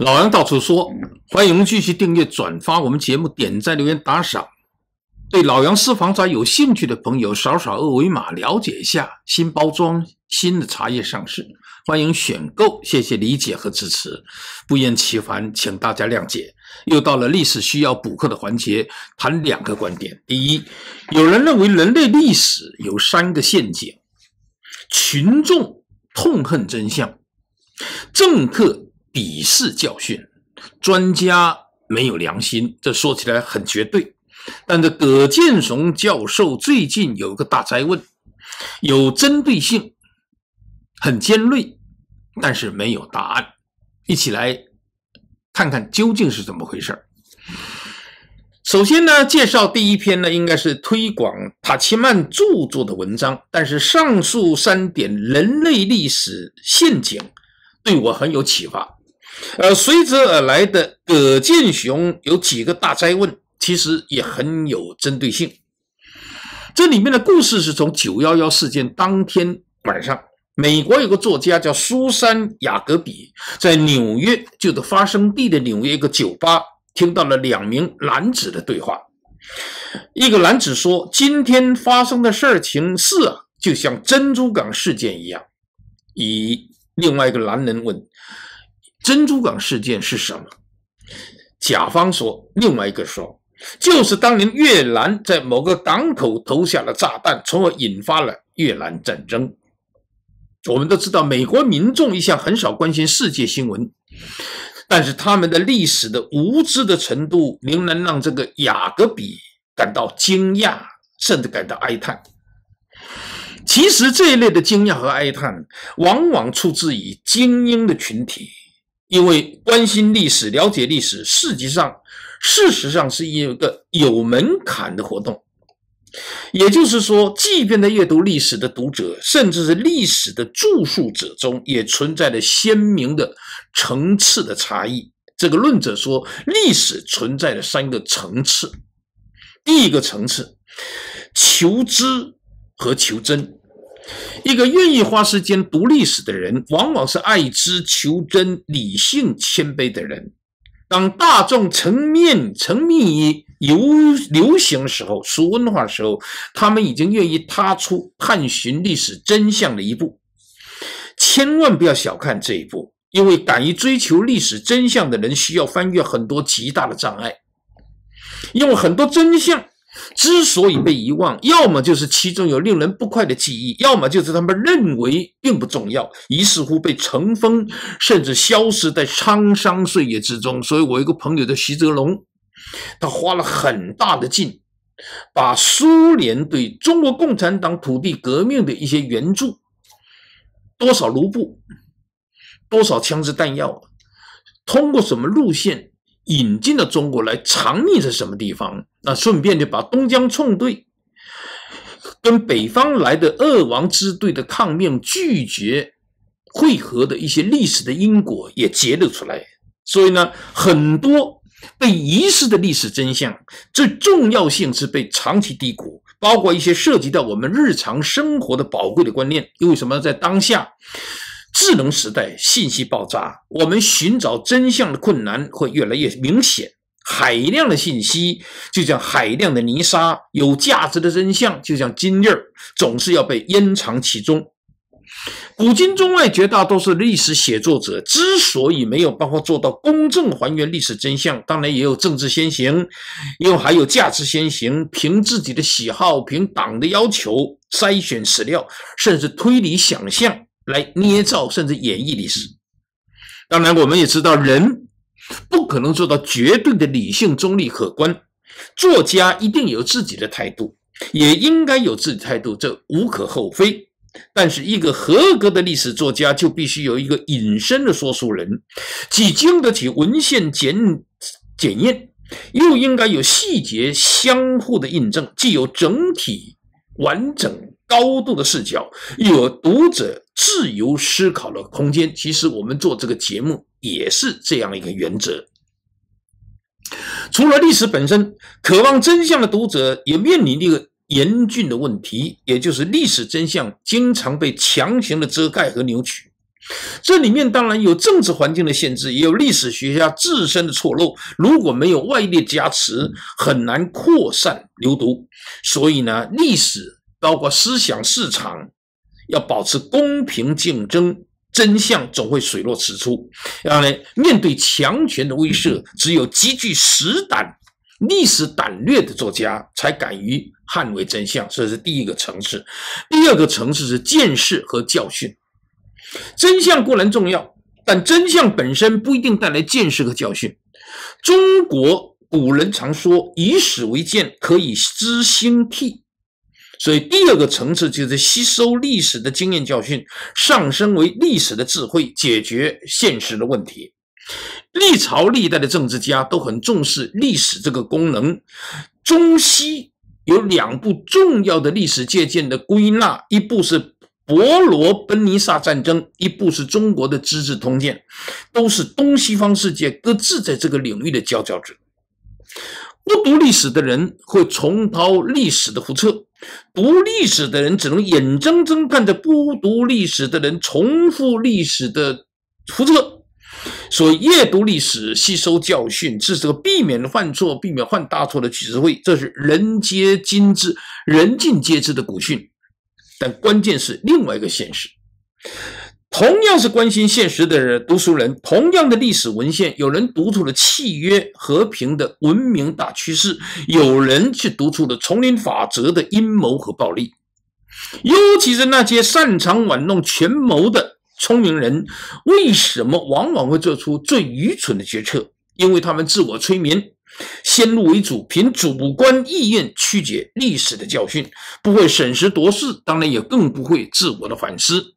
老杨到处说，欢迎继续订阅、转发我们节目，点赞、留言、打赏。对老杨私房茶有兴趣的朋友，扫扫二维码了解一下新包装、新的茶叶上市，欢迎选购。谢谢理解和支持，不厌其烦，请大家谅解。又到了历史需要补课的环节，谈两个观点。第一，有人认为人类历史有三个陷阱：群众痛恨真相，政客。鄙视教训，专家没有良心，这说起来很绝对。但这葛剑雄教授最近有个大灾问，有针对性，很尖锐，但是没有答案。一起来看看究竟是怎么回事首先呢，介绍第一篇呢，应该是推广塔奇曼著作的文章。但是上述三点人类历史陷阱，对我很有启发。呃，随之而来的葛剑雄有几个大灾问，其实也很有针对性。这里面的故事是从九幺幺事件当天晚上，美国有个作家叫苏珊·雅格比，在纽约，就是发生地的纽约一个酒吧，听到了两名男子的对话。一个男子说：“今天发生的事情是啊，就像珍珠港事件一样。”以另外一个男人问。珍珠港事件是什么？甲方说，另外一个说，就是当年越南在某个港口投下了炸弹，从而引发了越南战争。我们都知道，美国民众一向很少关心世界新闻，但是他们的历史的无知的程度，仍然让这个雅各比感到惊讶，甚至感到哀叹。其实，这一类的惊讶和哀叹，往往出自于精英的群体。因为关心历史、了解历史，实际上、事实上是一个有门槛的活动。也就是说，即便在阅读历史的读者，甚至是历史的著述者中，也存在着鲜明的层次的差异。这个论者说，历史存在着三个层次：第一个层次，求知和求真。一个愿意花时间读历史的人，往往是爱知、求真、理性、谦卑的人。当大众沉溺、沉溺于流流行的时候，说文化的时候，他们已经愿意踏出探寻历史真相的一步。千万不要小看这一步，因为敢于追求历史真相的人需要翻越很多极大的障碍，因为很多真相。之所以被遗忘，要么就是其中有令人不快的记忆，要么就是他们认为并不重要，于是乎被尘封，甚至消失在沧桑岁月之中。所以，我一个朋友的徐泽龙，他花了很大的劲，把苏联对中国共产党土地革命的一些援助，多少卢布，多少枪支弹药，通过什么路线。引进到中国来藏匿在什么地方？那顺便就把东江纵队跟北方来的鄂王支队的抗命拒绝会合的一些历史的因果也揭露出来。所以呢，很多被遗失的历史真相，最重要性是被长期低估。包括一些涉及到我们日常生活的宝贵的观念，因为什么，在当下。智能时代，信息爆炸，我们寻找真相的困难会越来越明显。海量的信息就像海量的泥沙，有价值的真相就像金粒儿，总是要被掩藏其中。古今中外，绝大多数历史写作者之所以没有办法做到公正还原历史真相，当然也有政治先行，又还有价值先行，凭自己的喜好，凭党的要求筛选史料，甚至推理想象。来捏造甚至演绎历史，当然我们也知道，人不可能做到绝对的理性、中立、客观。作家一定有自己的态度，也应该有自己态度，这无可厚非。但是，一个合格的历史作家就必须有一个隐身的说书人，既经得起文献检检验，又应该有细节相互的印证，既有整体完整、高度的视角，又有读者。自由思考的空间，其实我们做这个节目也是这样一个原则。除了历史本身，渴望真相的读者也面临一个严峻的问题，也就是历史真相经常被强行的遮盖和扭曲。这里面当然有政治环境的限制，也有历史学家自身的错漏。如果没有外力加持，很难扩散流毒。所以呢，历史包括思想市场。要保持公平竞争，真相总会水落石出。当然，面对强权的威慑，只有极具实胆、历史胆略的作家才敢于捍卫真相。这是第一个层次。第二个层次是见识和教训。真相固然重要，但真相本身不一定带来见识和教训。中国古人常说：“以史为鉴，可以知兴替。”所以，第二个层次就是吸收历史的经验教训，上升为历史的智慧，解决现实的问题。历朝历代的政治家都很重视历史这个功能。中西有两部重要的历史借鉴的归纳，一部是伯罗奔尼撒战争，一部是中国的《资治通鉴》，都是东西方世界各自在这个领域的佼佼者。不读历史的人会重蹈历史的覆辙，读历史的人只能眼睁睁看着不读历史的人重复历史的覆辙。所以，阅读历史、吸收教训，这是个避免犯错、避免犯大错的智慧。这是人皆知、人尽皆知的古训。但关键是另外一个现实。同样是关心现实的人、读书人，同样的历史文献，有人读出了契约和平的文明大趋势，有人去读出了丛林法则的阴谋和暴力。尤其是那些擅长玩弄权谋的聪明人，为什么往往会做出最愚蠢的决策？因为他们自我催眠，先入为主，凭主观意愿曲解历史的教训，不会审时度势，当然也更不会自我的反思。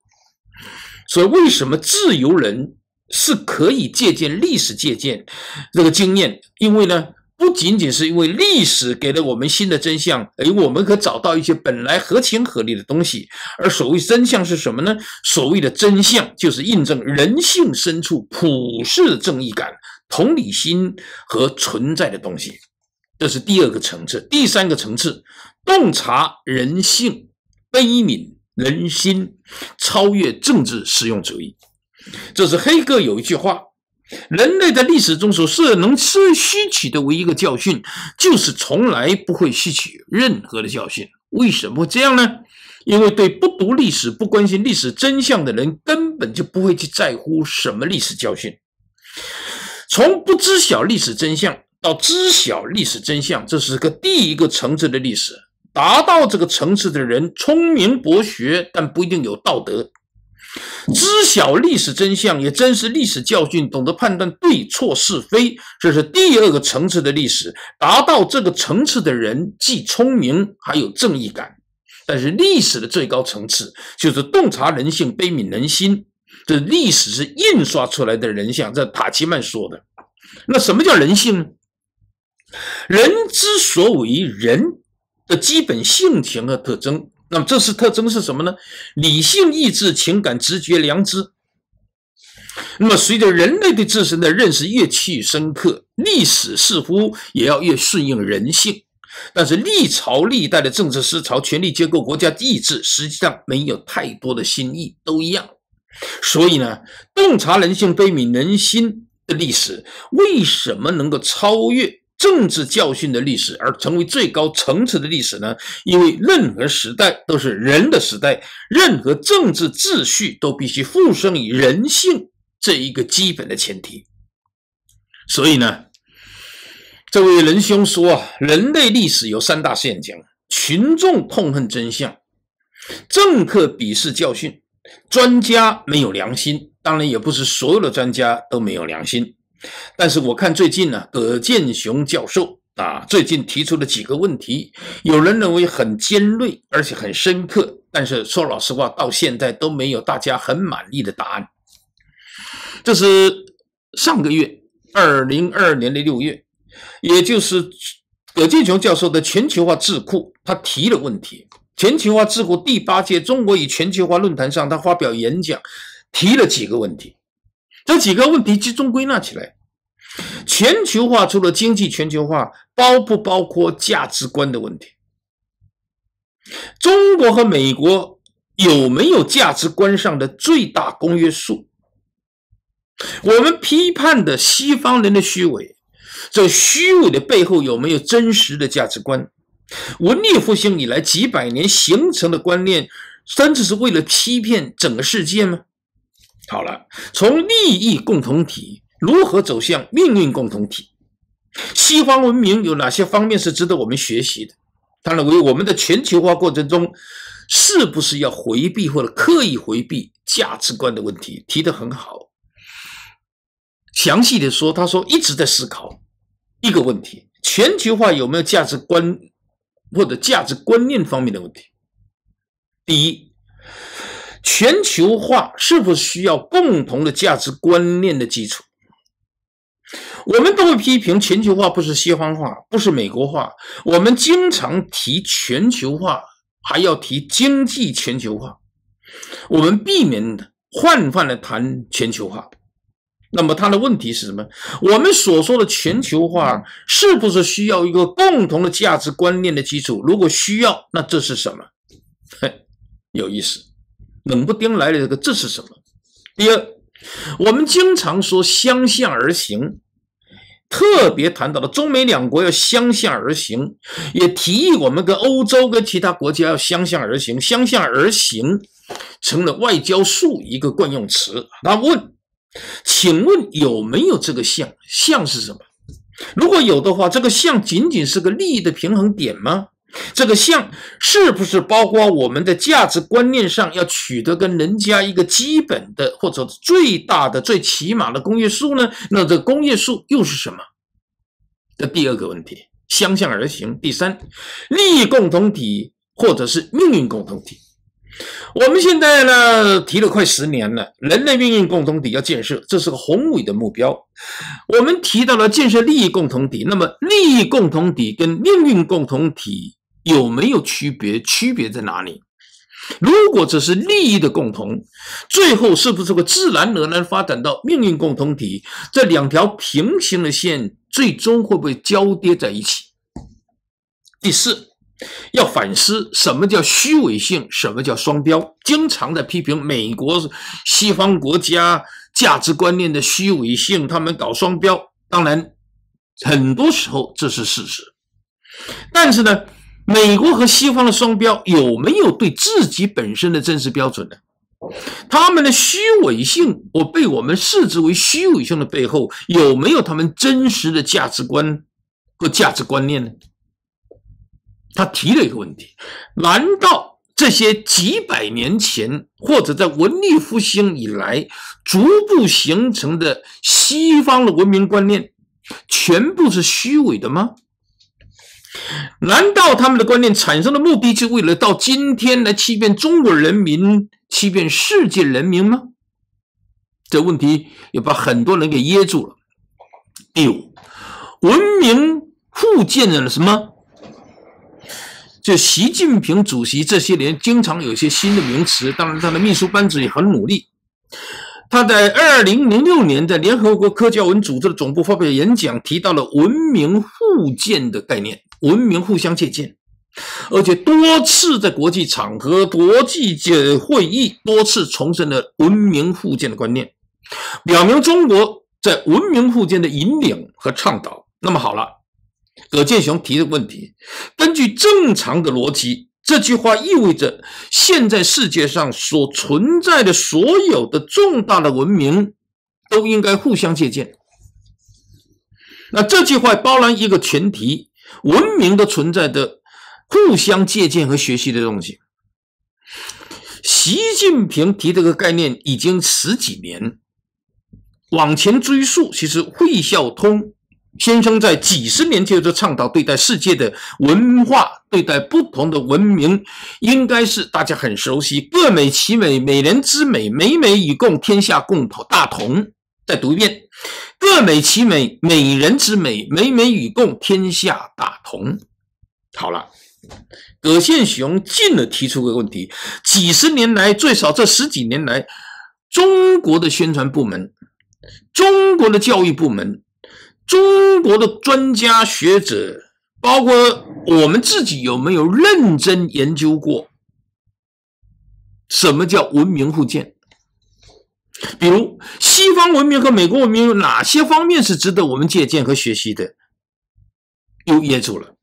所以，为什么自由人是可以借鉴历史、借鉴这个经验？因为呢，不仅仅是因为历史给了我们新的真相，哎，我们可找到一些本来合情合理的东西。而所谓真相是什么呢？所谓的真相就是印证人性深处普世的正义感、同理心和存在的东西。这是第二个层次，第三个层次，洞察人性悲悯。人心超越政治实用主义，这是黑哥有一句话：人类的历史中所设能吸取的唯一一个教训，就是从来不会吸取任何的教训。为什么会这样呢？因为对不读历史、不关心历史真相的人，根本就不会去在乎什么历史教训。从不知晓历史真相到知晓历史真相，这是个第一个层次的历史。达到这个层次的人，聪明博学，但不一定有道德；知晓历史真相，也珍实历史教训，懂得判断对错是非，这是第二个层次的历史。达到这个层次的人，既聪明，还有正义感。但是，历史的最高层次就是洞察人性、悲悯人心。这历史是印刷出来的人像，这塔奇曼说的。那什么叫人性呢？人之所以人。的基本性情和特征，那么这是特征是什么呢？理性、意志、情感、直觉、良知。那么随着人类对自身的认识越趋深刻，历史似乎也要越顺应人性。但是历朝历代的政治思潮、权力结构、国家意志，实际上没有太多的新意，都一样。所以呢，洞察人性悲悯人心的历史，为什么能够超越？政治教训的历史而成为最高层次的历史呢？因为任何时代都是人的时代，任何政治秩序都必须附生于人性这一个基本的前提。所以呢，这位仁兄说啊，人类历史有三大陷阱：群众痛恨真相，政客鄙视教训，专家没有良心。当然，也不是所有的专家都没有良心。但是我看最近呢，葛剑雄教授啊，最近提出了几个问题，有人认为很尖锐，而且很深刻。但是说老实话，到现在都没有大家很满意的答案。这是上个月，二零二二年的六月，也就是葛剑雄教授的全球化智库，他提了问题。全球化智库第八届中国与全球化论坛上，他发表演讲，提了几个问题。这几个问题集中归纳起来，全球化除了经济全球化，包不包括价值观的问题？中国和美国有没有价值观上的最大公约数？我们批判的西方人的虚伪，这虚伪的背后有没有真实的价值观？文艺复兴以来几百年形成的观念，真的是为了欺骗整个世界吗？好了，从利益共同体如何走向命运共同体，西方文明有哪些方面是值得我们学习的？他认为我们的全球化过程中，是不是要回避或者刻意回避价值观的问题？提得很好。详细的说，他说一直在思考一个问题：全球化有没有价值观或者价值观念方面的问题？第一。全球化是否需要共同的价值观念的基础？我们都会批评全球化不是西方化，不是美国化。我们经常提全球化，还要提经济全球化。我们避免的泛泛的谈全球化。那么，它的问题是什么？我们所说的全球化，是不是需要一个共同的价值观念的基础？如果需要，那这是什么？嘿，有意思。冷不丁来了这个，这是什么？第二，我们经常说相向而行，特别谈到了中美两国要相向而行，也提议我们跟欧洲跟其他国家要相向而行。相向而行成了外交术一个惯用词。那问，请问有没有这个相？相是什么？如果有的话，这个相仅仅是个利益的平衡点吗？这个像是不是包括我们的价值观念上要取得跟人家一个基本的或者最大的最起码的工业数呢？那这工业数又是什么？这第二个问题相向而行。第三，利益共同体或者是命运共同体。我们现在呢提了快十年了，人类命运共同体要建设，这是个宏伟的目标。我们提到了建设利益共同体，那么利益共同体跟命运共同体。有没有区别？区别在哪里？如果这是利益的共同，最后是不是会自然而然发展到命运共同体？这两条平行的线最终会不会交叠在一起？第四，要反思什么叫虚伪性，什么叫双标。经常在批评美国、西方国家价值观念的虚伪性，他们搞双标。当然，很多时候这是事实，但是呢？美国和西方的双标有没有对自己本身的真实标准呢？他们的虚伪性，我被我们视之为虚伪性的背后，有没有他们真实的价值观和价值观念呢？他提了一个问题：难道这些几百年前或者在文艺复兴以来逐步形成的西方的文明观念，全部是虚伪的吗？难道他们的观念产生的目的，就为了到今天来欺骗中国人民、欺骗世界人民吗？这问题也把很多人给噎住了。第五，文明互鉴的什么？就习近平主席这些年经常有一些新的名词，当然他的秘书班子也很努力。他在二零零六年在联合国科教文组织的总部发表演讲，提到了文明互鉴的概念。文明互相借鉴，而且多次在国际场合、国际会议多次重申了文明互鉴的观念，表明中国在文明互鉴的引领和倡导。那么好了，葛剑雄提的问题，根据正常的逻辑，这句话意味着现在世界上所存在的所有的重大的文明都应该互相借鉴。那这句话包含一个前提。文明的存在的，互相借鉴和学习的东西。习近平提这个概念已经十几年，往前追溯，其实惠孝通先生在几十年前就倡导对待世界的文化，对待不同的文明，应该是大家很熟悉“各美其美，美人之美，美美与共，天下共大同”。再读一遍，“各美其美，美人之美，美美与共，天下大同。”好了，葛宪雄进而提出个问题：几十年来，最少这十几年来，中国的宣传部门、中国的教育部门、中国的专家学者，包括我们自己，有没有认真研究过什么叫文明互鉴？比如西方文明和美国文明有哪些方面是值得我们借鉴和学习的？又噎住了。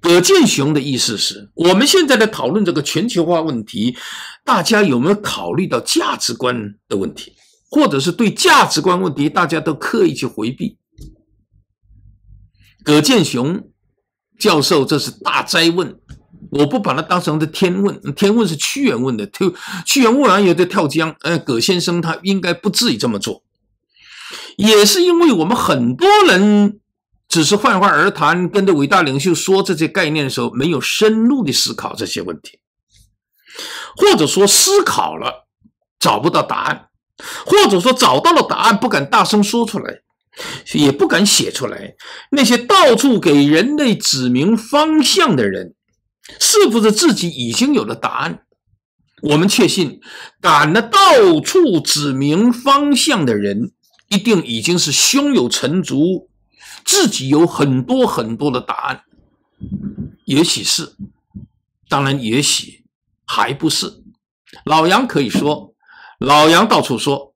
葛剑雄的意思是，我们现在的讨论这个全球化问题，大家有没有考虑到价值观的问题，或者是对价值观问题大家都刻意去回避？葛剑雄教授，这是大灾问。我不把它当成是天问，天问是屈原问的，屈屈原问完也得跳江。呃，葛先生他应该不至于这么做，也是因为我们很多人只是泛泛而谈，跟着伟大领袖说这些概念的时候，没有深入的思考这些问题，或者说思考了找不到答案，或者说找到了答案不敢大声说出来，也不敢写出来。那些到处给人类指明方向的人。是不是自己已经有了答案？我们确信，敢呢到处指明方向的人，一定已经是胸有成竹，自己有很多很多的答案。也许是，当然，也许还不是。老杨可以说，老杨到处说。